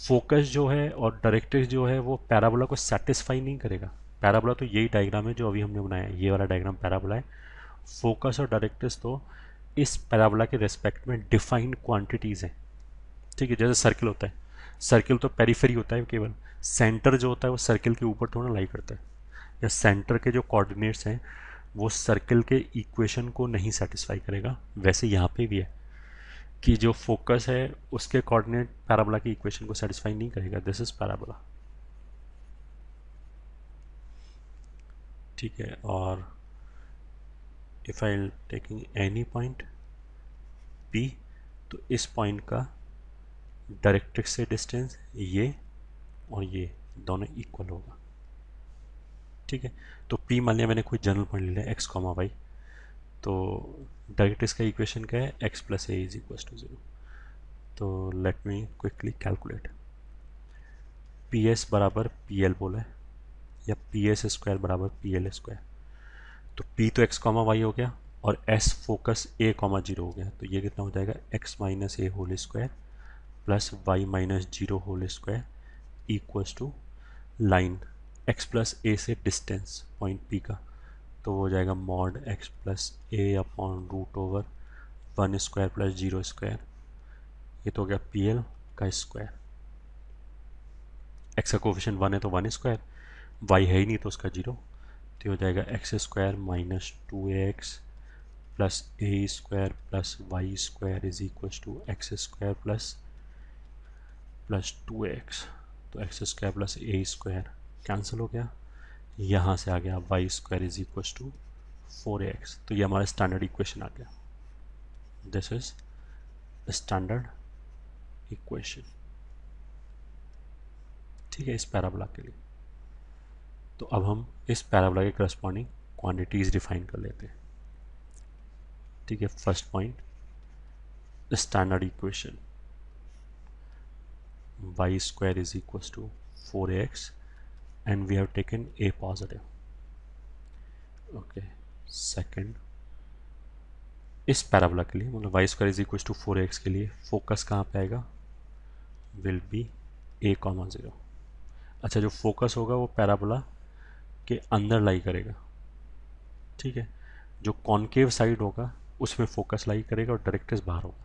फोकस जो है और डायरेक्टेड जो है वो पैराबोला को सेटिस्फाई नहीं करेगा पैराबोला तो यही डायग्राम है जो अभी हमने बनाया है ये वाला डायग्राम पैराबोला है फोकस और डायरेक्टर्स तो इस पैराबोला के रेस्पेक्ट में डिफाइंड क्वांटिटीज़ हैं ठीक है जैसे सर्किल होता है सर्किल तो पेरीफेरी होता है केवल सेंटर जो होता है वो सर्किल के ऊपर थोड़ा लाई करता है या सेंटर के जो कोऑर्डिनेट्स हैं वो सर्किल के इक्वेशन को नहीं सेटिस्फाई करेगा वैसे यहाँ पे भी है कि जो फोकस है उसके कोऑर्डिनेट पैराबोला की इक्वेशन को सेटिस्फाई नहीं करेगा दिस इज पैराबोला ठीक है और if I taking any point P तो इस पॉइंट का डायरेक्ट्रिक्स से डिस्टेंस ये और ये दोनों इक्वल होगा ठीक है तो पी मान लिया मैंने कोई जनरल पॉइंट ले लिया एक्स कॉमा वाई तो डायरेक्ट इसका इक्वेशन क्या है X plus A is equal to zero तो let me quickly calculate P S बराबर पी एल बोला है या पी एस स्क्वायर बराबर पी एल स्क्वायर तो पी तो एक्स कॉमा वाई हो गया और S focus A comma zero हो गया तो ये कितना हो जाएगा X minus A whole square plus Y minus zero whole square equals to line X plus A से डिस्टेंस पॉइंट पी का तो वो हो जाएगा mod X plus A upon root over one square plus zero square ये तो हो गया पी एल का स्क्वायर एक्स का कोफिशन वन है तो वन स्क्वायर वाई है ही नहीं तो उसका जीरो तो हो जाएगा X square minus two X plus A square plus Y square is equal to X square plus plus two X तो X square plus A square cancel हो गया यहाँ से आ गया Y square is इक्व to four X तो ये हमारा स्टैंडर्ड इक्वेशन आ गया दिस इज स्टैंडर्ड इक्वेशन ठीक है इस पैराबोला के लिए तो अब हम इस पैराबोला के करस्पॉन्डिंग क्वांटिटीज डिफाइन कर लेते हैं ठीक है first point standard equation Y square is इक्व to four X and we have taken a positive okay second इस पैराबला के लिए मतलब Y square is इक्व to four X के लिए फोकस कहाँ पे आएगा will be A comma zero अच्छा जो फोकस होगा वो पैराबला के अंदर लाई करेगा ठीक है जो कॉन्केव साइड होगा उसमें फोकस लाई करेगा और डायरेक्ट्रिक्स बाहर होगा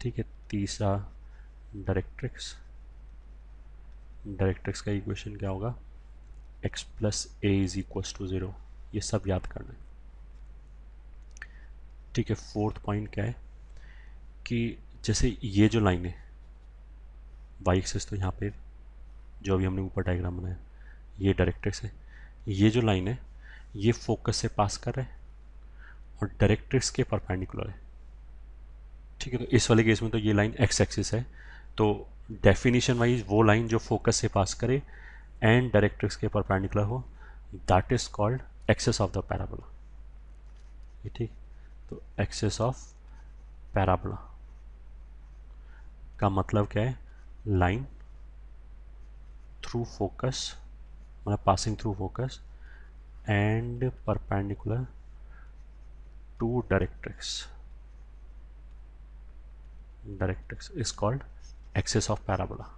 ठीक है तीसरा डायरेक्ट्रिक्स डायरेक्ट्रिक्स का इक्वेशन क्या होगा x plus A is इक्व to zero ये सब याद करना है ठीक है फोर्थ पॉइंट क्या है कि जैसे ये जो लाइन है वाई एक्सेस तो यहाँ पे जो अभी हमने ऊपर डायग्राम बनाया ये डायरेक्ट्रिक्स है ये जो लाइन है ये फोकस से पास कर रहा है और डायरेक्ट्रिक्स के परपेंडिकुलर है ठीक है तो इस वाले केस में तो ये लाइन एक्स एक्सिस है तो डेफिनेशन वाइज वो लाइन जो फोकस से पास करे एंड डायरेक्ट्रिक्स के परपेंडिकुलर हो that is called axis of the parabola ठीक तो एक्सेस ऑफ पैराबोला का मतलब क्या है लाइन थ्रू फोकस मतलब passing through focus and perpendicular to directrix directrix is called axis of parabola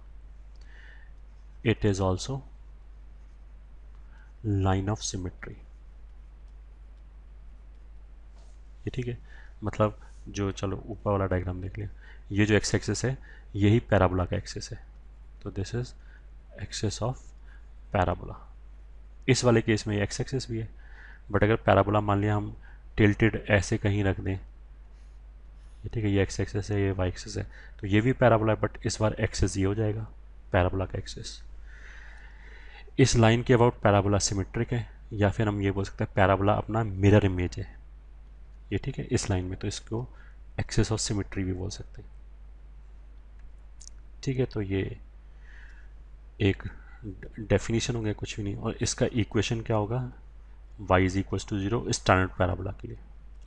it is also line of symmetry ये ठीक है मतलब जो चलो ऊपर वाला डायग्राम देख लिया ये जो एक्स एक्सेस है यही पैराबोला का एक्सेस है तो this is axis of parabola इस वाले केस में एक्स एक्सेस भी है बट अगर पैराबोला मान लिया हम टिल्टेड ऐसे कहीं रख दें ये ठीक है ये एक्स एक्सेस है ये वाई एक्सेस है तो ये भी पैराबोला है बट इस बार एक्सेस ये हो जाएगा पैराबोला का एक्सेस इस लाइन के अबाउट पैराबोला सिमेट्रिक है या फिर हम ये बोल सकते हैं पैराबोला अपना मिरर इमेज है ये ठीक है इस लाइन में तो इसको एक्सेस ऑफ सिमेट्री भी बोल सकते हैं ठीक है तो ये एक डेफिनेशन हो गया कुछ भी नहीं और इसका इक्वेशन क्या होगा y is equal to zero standard parabola के लिए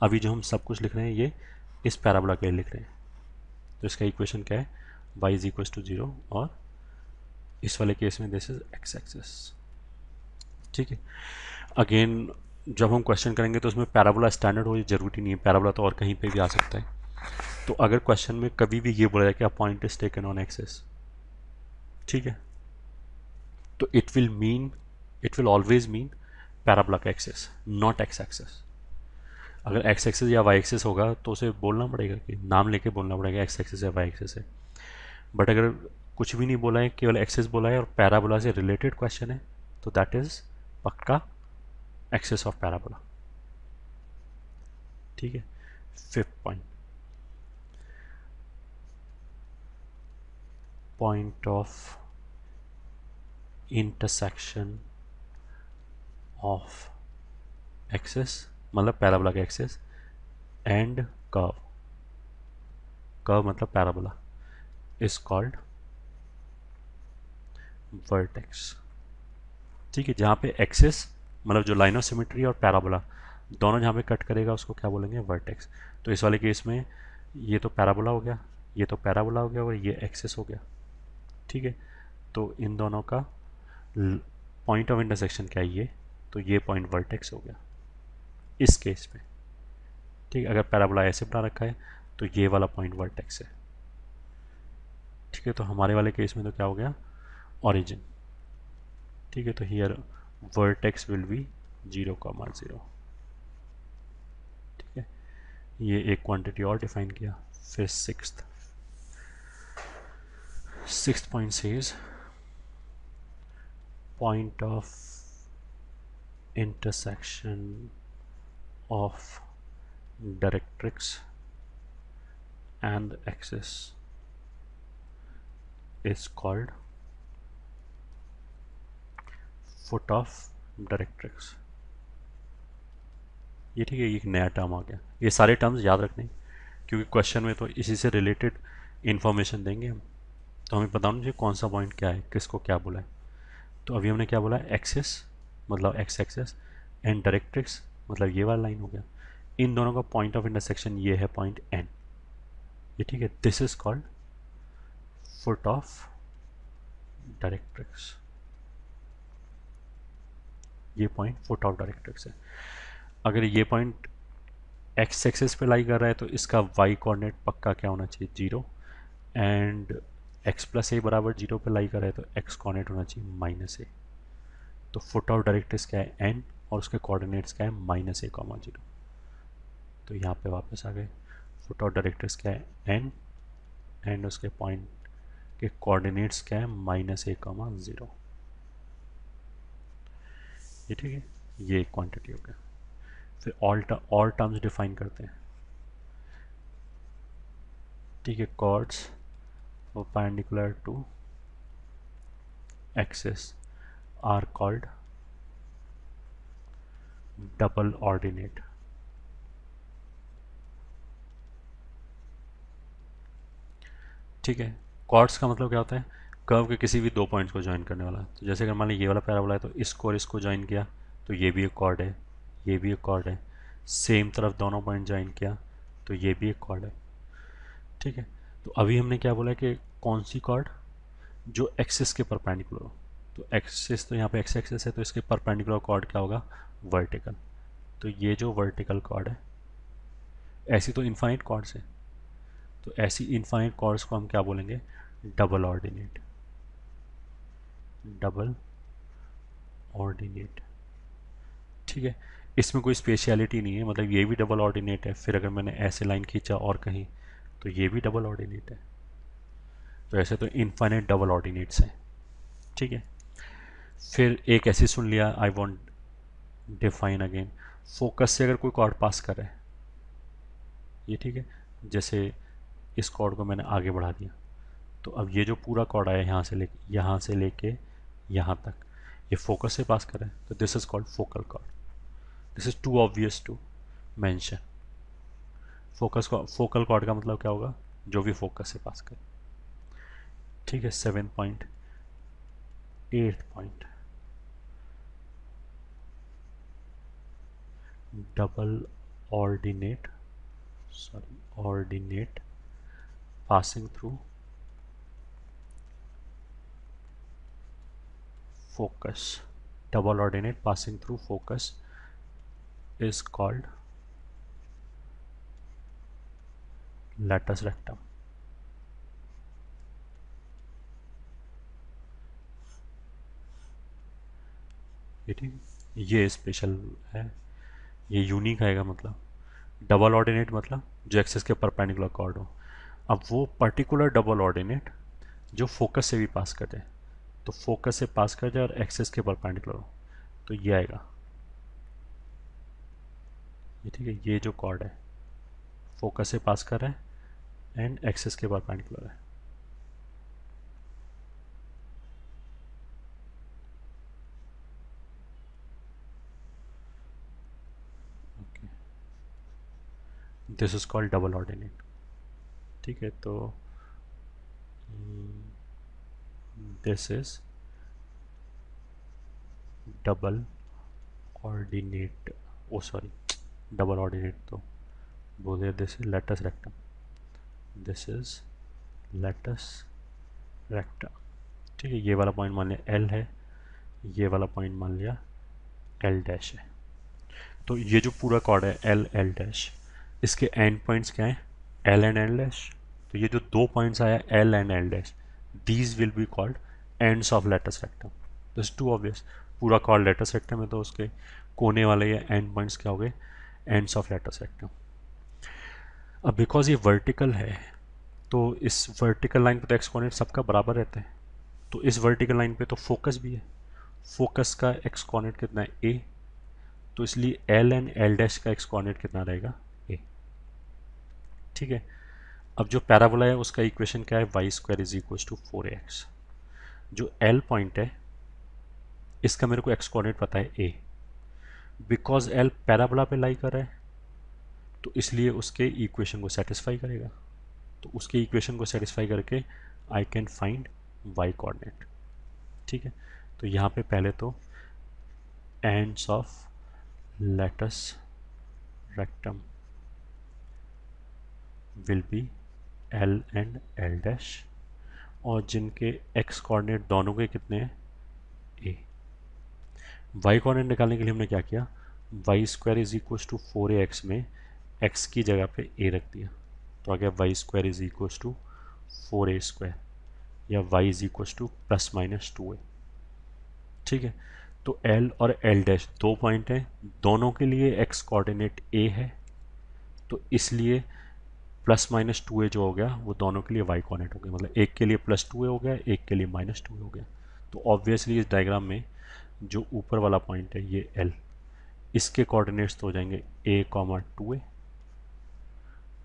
अभी जो हम सब कुछ लिख रहे हैं ये इस पैराबोला के लिए लिख रहे हैं तो इसका इक्वेशन क्या है वाई इज इक्व टू जीरो और इस वाले केस में दिस इज एक्स एक्सेस ठीक है अगेन जब हम क्वेश्चन करेंगे तो उसमें पैराबोला स्टैंडर्ड हो जरूरी नहीं है पैराबोला तो और कहीं पर भी आ सकता है तो अगर क्वेश्चन में कभी भी ये बोला जाए कि a point is taken on axis ठीक है तो it will mean it will always mean parabola का एक्सेस नॉट एक्स एक्सेस अगर एक्स एक्सेस या वाई एक्सेस होगा तो उसे बोलना पड़ेगा कि नाम लेके बोलना पड़ेगा एक्स एक्सेस या वाई एक्सेस है बट अगर कुछ भी नहीं बोला है केवल एक्सेस बोला है और पैराबोला से रिलेटेड क्वेश्चन है तो दैट इज़ पक्का एक्सेस ऑफ पैराबोला ठीक है fifth point point of intersection of axis मतलब पैराबोला का एक्सेस एंड कर्व कर्व मतलब पैराबोला इज कॉल्ड वर्टेक्स ठीक है जहाँ पे एक्सेस मतलब जो लाइन ऑफ सिमेट्री और पैराबोला दोनों जहाँ पे कट करेगा उसको क्या बोलेंगे वर्टेक्स तो इस वाले केस में ये तो पैराबोला हो गया ये तो पैराबोला हो गया और ये एक्सेस हो गया ठीक है तो इन दोनों का पॉइंट ऑफ इंटरसेक्शन क्या है ये तो ये पॉइंट वर्टेक्स हो गया इस केस में ठीक है अगर पैराबोला ऐसे बना रखा है तो ये वाला पॉइंट वर्टेक्स है ठीक है तो हमारे वाले केस में तो क्या हो गया ऑरिजिन ठीक है तो here vertex will be zero comma zero ठीक है ये एक क्वांटिटी और डिफाइन किया फिर six six point is point of intersection of directrix and axis is called foot of directrix ये ठीक है एक नया टर्म आ गया ये सारे टर्म्स याद रखने क्योंकि क्वेश्चन में तो इसी से रिलेटेड इन्फॉर्मेशन देंगे हम तो हमें पता होना चाहिए कौन सा पॉइंट क्या है किसको क्या बोला है तो अभी हमने क्या बोला है एक्सेस मतलब एक्स एक्सेस एंड डायरेक्ट्रिक्स मतलब ये वाला लाइन हो गया इन दोनों का पॉइंट ऑफ इंटरसेक्शन ये है पॉइंट एन ये ठीक है this is called foot of directrix ये पॉइंट फुट ऑफ डायरेक्ट्रिक्स है अगर ये पॉइंट एक्स एक्सेस पे लाई कर रहा है तो इसका वाई कोऑर्डिनेट पक्का क्या होना चाहिए zero and x plus a बराबर जीरो पे लाई कर रहा है तो एक्स कोऑर्डिनेट होना चाहिए माइनस ए तो फुट ऑफ डायरेक्ट्रिक्स क्या है एन और उसके कोऑर्डिनेट्स क्या है माइनस ए कॉमा जीरो तो यहाँ पे वापस आ गए फुट और डायरेक्टर्स क्या है एन एंड उसके पॉइंट के कोऑर्डिनेट्स क्या है माइनस ए कॉमा ज़ीरो ये ठीक है ये क्वांटिटी हो गया फिर ऑल ऑल टर्म्स डिफाइन करते हैं ठीक है कॉर्ड्स वो perpendicular to axis are called double ordinate ठीक है कॉर्ड्स का मतलब क्या होता है कर्व के किसी भी दो पॉइंट्स को ज्वाइन करने वाला तो जैसे अगर मान लीजिए ये वाला पैराबोला है तो इसको और इसको ज्वाइन किया तो ये भी एक कॉर्ड है ये भी एक कॉर्ड है सेम तरफ दोनों पॉइंट ज्वाइन किया तो ये भी एक कॉर्ड है ठीक है तो अभी हमने क्या बोला कि कौन सी कॉर्ड जो एक्सेस के परपेंडिकुलर हो तो एक्सेस तो यहाँ पे एक्स एक्सेस है तो इसके परपेंडिकुलर कॉर्ड क्या होगा वर्टिकल तो ये जो वर्टिकल कॉर्ड है ऐसी तो इन्फाइट कॉर्ड्स है तो ऐसी इन्फाइट कॉर्ड्स को हम क्या बोलेंगे डबल ऑर्डिनेट डबल ऑर्डिनेट ठीक है इसमें कोई स्पेशलिटी नहीं है मतलब ये भी डबल ऑर्डिनेट है फिर अगर मैंने ऐसे लाइन खींचा और कहीं तो ये भी डबल ऑर्डिनेट है तो ऐसे तो इन्फाइनेट डबल ऑर्डिनेट्स हैं ठीक है फिर एक ऐसी सुन लिया I want define again focus से अगर कोई कॉर्ड पास करे ये ठीक है जैसे इस कॉर्ड को मैंने आगे बढ़ा दिया तो अब ये जो पूरा कॉर्ड आया यहाँ से ले यहाँ से लेके यहाँ तक ये फोकस से पास करें तो this is called focal chord this is too obvious to mention focus focal chord का मतलब क्या होगा जो भी फोकस से पास करें ठीक है seven point eight point double ordinate sorry ordinate passing through focus double ordinate passing through focus is called latus rectum ये स्पेशल है ये यूनिक आएगा मतलब डबल ऑर्डिनेट मतलब जो एक्सेस के परपेंडिकुलर कॉर्ड हो अब वो पर्टिकुलर डबल ऑर्डिनेट जो फोकस से भी पास कर जाए तो फोकस से पास कर जाए और एक्सेस के परपेंडिकुलर हो तो ये आएगा ये ठीक है ये जो कॉर्ड है फोकस से पास कर रहा है एंड एक्सेस के परपेंडिकुलर है this is called double ordinate ठीक है तो this is double ordinate oh sorry double ordinate तो बोल दिया this is latus rectum this is latus rectum ठीक है ये वाला पॉइंट मान लिया एल है ये वाला पॉइंट मान लिया एल डैश है तो ये जो पूरा कॉर्ड है एल एल डैश इसके एंड पॉइंट्स क्या हैं एल एंड एल डैश तो ये जो दो पॉइंट्स आया L and L dash these will be called ends of latus rectum this too obvious पूरा कॉल्ड लेटर सेक्टर है तो उसके कोने वाले या एंड पॉइंट्स क्या हो गए एंड्स ऑफ लेटर सेक्टर अब बिकॉज ये वर्टिकल है तो इस वर्टिकल लाइन पर तो एक्सकोनेट सबका बराबर रहता है तो इस वर्टिकल लाइन पे तो फोकस भी है फोकस का एक्सकोनेट कितना है ए तो इसलिए एल एंड एल डैश का एक्सकोनेट कितना रहेगा ठीक है अब जो पैराबोला है उसका इक्वेशन क्या है y square is इक्व to four x जो एल पॉइंट है इसका मेरे को एक्स कोऑर्डिनेट पता है ए बिकॉज एल पैराबोला पे लाई कर रहा है तो इसलिए उसके इक्वेशन को सेटिस्फाई करेगा तो उसके इक्वेशन को सेटिस्फाई करके I can find y coordinate ठीक है तो यहाँ पे पहले तो ends of latus rectum will be L and L dash और जिनके एक्स कोऑर्डिनेट दोनों के कितने हैं ए वाई कोऑर्डिनेट निकालने के लिए हमने क्या किया y square is इक्व to four a x में एक्स की जगह पे ए रख दिया तो आ गया Y square is इक्व to four a square या y is इक्व to plus minus two a ठीक है तो एल और एल डैश दो पॉइंट हैं दोनों के लिए एक्स कोऑर्डिनेट ए है तो इसलिए प्लस माइनस टू ए जो हो गया वो दोनों के लिए वाई कॉर्डिनेट हो गया मतलब एक के लिए प्लस टू ए हो गया एक के लिए माइनस टू ए हो गया तो ऑब्वियसली इस डायग्राम में जो ऊपर वाला पॉइंट है ये एल इसके कोऑर्डिनेट्स तो हो जाएंगे ए कॉमा टू ए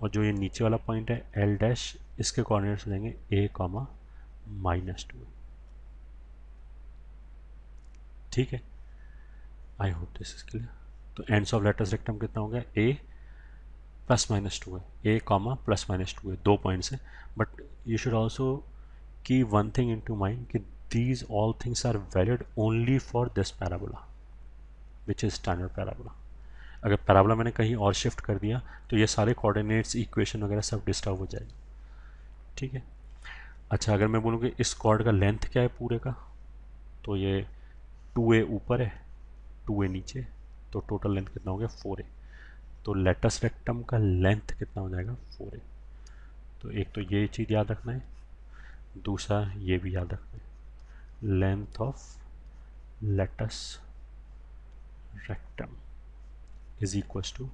और जो ये नीचे वाला पॉइंट है एल डैश इसके कोऑर्डिनेट्स हो जाएंगे a comma minus two a ठीक है I hope this is clear तो एंड्स ऑफ लेटर्स रेक्टम कितना हो गया ए प्लस माइनस टू है a comma plus minus two है दो पॉइंट्स हैं but you should also keep one thing in to mind कि these all things are valid only for this parabola which is standard parabola अगर parabola मैंने कहीं और shift कर दिया तो ये सारे कोऑर्डिनेट्स इक्वेशन वगैरह सब डिस्टर्ब हो जाएगी ठीक है अच्छा अगर मैं बोलूँ कि इस कॉर्ड का लेंथ क्या है पूरे का तो ये टू ए ऊपर है टू ए नीचे तो टोटल लेंथ कितना हो गया फोर ए तो लेटस रेक्टम का लेंथ कितना हो जाएगा फोर ए तो एक तो ये चीज़ याद रखना है दूसरा ये भी याद रखना है length of latus rectum is इक्व to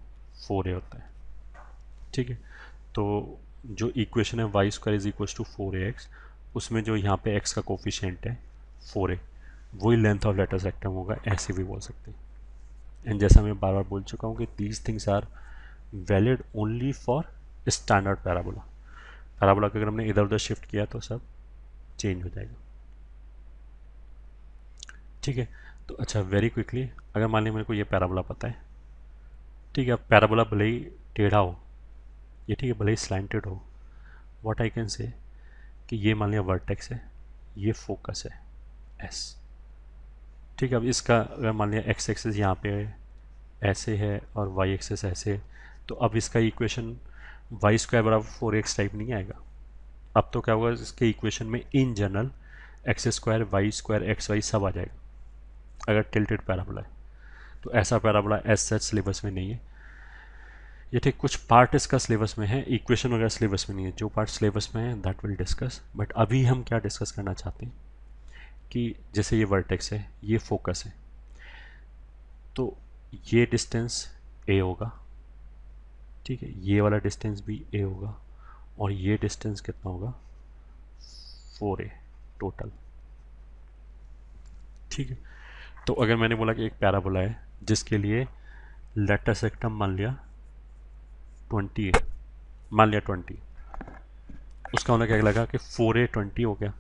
four a होता है ठीक है तो जो इक्वेशन है y square is इक्व to four a x उसमें जो यहाँ पे एक्स का कोफिशेंट है फोर ए वही लेंथ ऑफ लेटस रेक्टम होगा ऐसे भी बोल सकते हैं एंड जैसा मैं बार बार बोल चुका हूँ कि these things are valid only for standard parabola parabola के अगर हमने इधर उधर शिफ्ट किया तो सब चेंज हो जाएगा ठीक है तो अच्छा वेरी क्विकली अगर मान ली मेरे को ये पैराबोला पता है ठीक है अब पैराबोला भले ही टेढ़ा हो ये ठीक है भले ही स्लैंटेड हो वॉट आई कैन से कि ये मान लिया वर्टेक्स है ये फोकस है एस ठीक है अब इसका अगर मान लिया एक्स एक्सेस यहाँ पे ऐसे है और वाई एक्सेस ऐसे तो अब इसका इक्वेशन वाई स्क्वायर बराबर फोर एक्स टाइप नहीं आएगा अब तो क्या होगा इसके इक्वेशन में in general x square y square x y सब आ जाएगा अगर टिल्टेड पैराबोला है तो ऐसा पैराबोला एस सच सिलेबस में नहीं है ये ठीक कुछ पार्ट इसका सिलेबस में है इक्वेशन वगैरह सिलेबस में नहीं है जो पार्ट सिलेबस में है दैट विल डिस्कस बट अभी हम क्या डिस्कस करना चाहते हैं कि जैसे ये वर्टेक्स है ये फोकस है तो ये डिस्टेंस ए होगा ठीक है ये वाला डिस्टेंस भी ए होगा और ये डिस्टेंस कितना होगा फोर ए टोटल ठीक है तो अगर मैंने बोला कि एक पैराबोला है जिसके लिए लेटर सेक्टम मान लिया ट्वेंटी मान लिया ट्वेंटी उसका उन्होंने मतलब क्या लगा कि फोर ए ट्वेंटी हो गया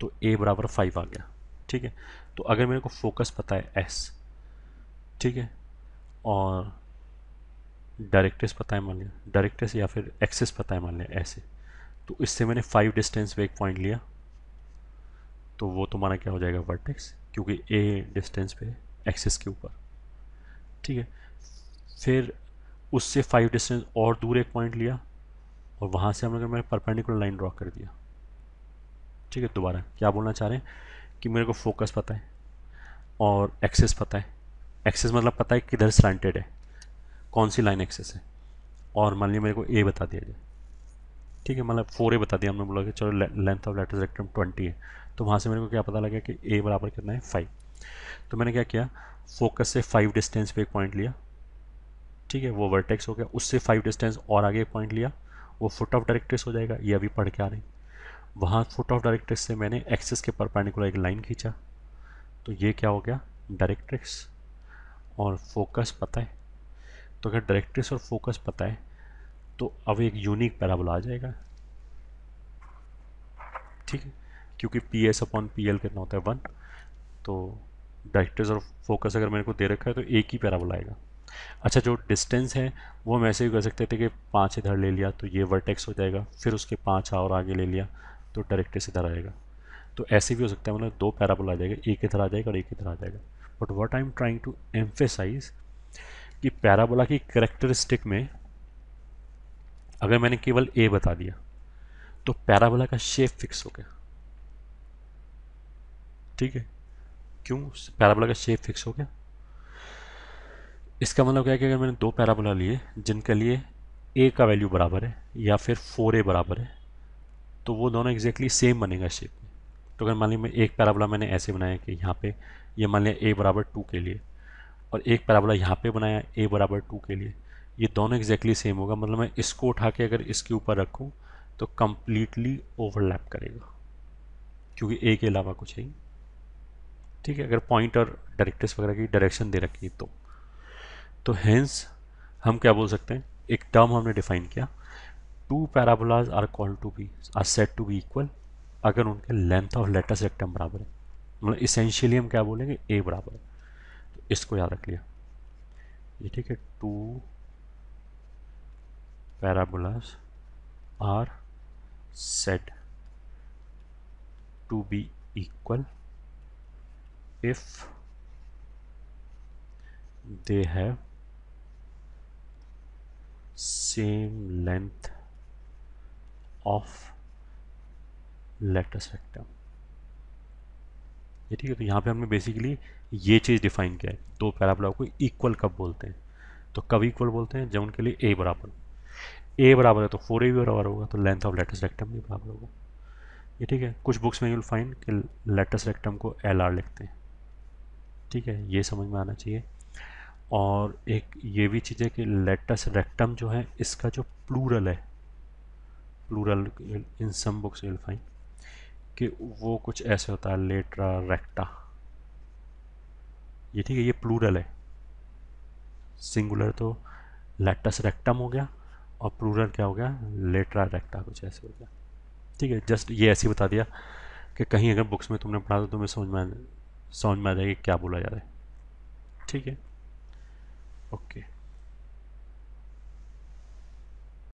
तो ए बराबर फाइव आ गया ठीक है तो अगर मेरे को फोकस पता है एस ठीक है और डायरेक्टेस पता है मान लिया डायरेक्टेस या फिर एक्सेस पता है मान लिया ऐसे तो इससे मैंने फाइव डिस्टेंस पे एक पॉइंट लिया तो वो तुम्हारा क्या हो जाएगा वर्टेक्स क्योंकि ए डिस्टेंस पे एक्सेस के ऊपर ठीक है फिर उससे फाइव डिस्टेंस और दूर एक पॉइंट लिया और वहाँ से हम अगर मैंने परपेंडिकुलर लाइन ड्रॉ कर दिया ठीक है दोबारा क्या बोलना चाह रहे हैं कि मेरे को फोकस पता है और एक्सेस पता है एक्सेस मतलब पता है किधर स्लांटेड है कौन सी लाइन एक्सेस है और मान लीजिए मेरे को ए बता दिया जाए ठीक है मतलब फोर ए बता दिया हमने बोला कि चलो length of latus rectum twenty है तो वहाँ से मेरे को क्या पता लगा कि ए बराबर कितना है फाइव तो मैंने क्या किया फोकस से फाइव डिस्टेंस पे एक पॉइंट लिया ठीक है वो वर्टेक्स हो गया उससे फाइव डिस्टेंस और आगे एक पॉइंट लिया वो फुट ऑफ डायरेक्ट्रिक्स हो जाएगा ये अभी पढ़ के आ रही वहाँ फुट ऑफ डायरेक्ट्रिक्स से मैंने एक्सेस के परपेंडिकुलर एक लाइन खींचा तो ये क्या हो गया डायरेक्ट्रिक्स और फोकस पता है तो अगर डायरेक्ट्रिक्स और फोकस पता है तो अब एक यूनिक पैराबोला आ जाएगा ठीक है क्योंकि P S upon P L कितना होता है वन तो डायरेक्ट्रिक्स और फोकस अगर मेरे को दे रखा है तो एक ही पैराबोला आएगा अच्छा जो डिस्टेंस है वो हम ऐसे भी कर सकते थे कि पाँच इधर ले लिया तो ये वर्टेक्स हो जाएगा फिर उसके पाँच और आगे ले लिया तो डायरेक्टली सीधा आएगा तो ऐसे भी हो सकता है मतलब दो पैराबोला आ जाएगा एक इधर आ जाएगा और एक इधर आ जाएगा but what I am trying to emphasize कि पैराबोला की करेक्टरिस्टिक में अगर मैंने केवल ए बता दिया तो पैराबोला का शेप फिक्स हो गया ठीक है क्यों पैराबोला का शेप फिक्स हो गया इसका मतलब क्या है कि अगर मैंने दो पैराबोला लिए जिनके लिए ए का वैल्यू बराबर है या फिर फोर ए बराबर है तो वो दोनों एग्जैक्टली सेम बनेगा शेप में तो अगर मान ली मैं एक पैराबोला मैंने ऐसे बनाया कि यहाँ पे ये मान लिया ए बराबर टू के लिए और एक पैराबोला यहाँ पे बनाया ए बराबर टू के लिए ये दोनों एग्जैक्टली सेम होगा मतलब मैं इसको उठा के अगर इसके ऊपर रखूँ तो कम्प्लीटली ओवरलैप करेगा क्योंकि ए के अलावा कुछ है ही ठीक है अगर पॉइंट और डायरेक्टर्स वगैरह की डायरेक्शन दे रखी है तो तो हैंस हम क्या बोल सकते हैं एक टर्म हमने डिफाइन किया two parabolas are called to be are said to be equal अगर उनके लेंथ ऑफ लेटर सेक्टम बराबर है मतलब इसेंशियली हम क्या बोलेंगे ए बराबर है तो इसको याद रख लिया ये ठीक है two parabolas are said to be equal if they have same length of latus rectum ये ठीक है तो यहाँ पे हमने बेसिकली ये चीज़ डिफाइन किया है दो पैराबोला को इक्वल कब बोलते हैं तो कब इक्वल बोलते हैं जब उनके लिए ए बराबर ए बराबर है तो फोर ए भी बराबर होगा तो लेंथ ऑफ लेटेस्ट रेक्टम भी बराबर होगा ये ठीक है कुछ बुक्स में यूल फाइंड कि लेटेस्ट रेक्टम को एल आर लिखते हैं ठीक है ये समझ में आना चाहिए और एक ये भी चीज़ है कि लेटस रेक्टम जो है इसका जो प्लूरल है plural in some books will find कि वो कुछ ऐसे होता है लेटरा रेक्टा ये ठीक है ये प्लूरल है सिंगुलर तो लेटस रेक्टम हो गया और प्लूरल क्या हो गया लेटरा रेक्टा कुछ ऐसे हो गया ठीक है जस्ट ये ऐसे ही बता दिया कि कहीं अगर बुक्स में तुमने पढ़ा तो तुम्हें समझ में समझ में आ जाएगी क्या बोला जा रहा है ठीक है ओके okay.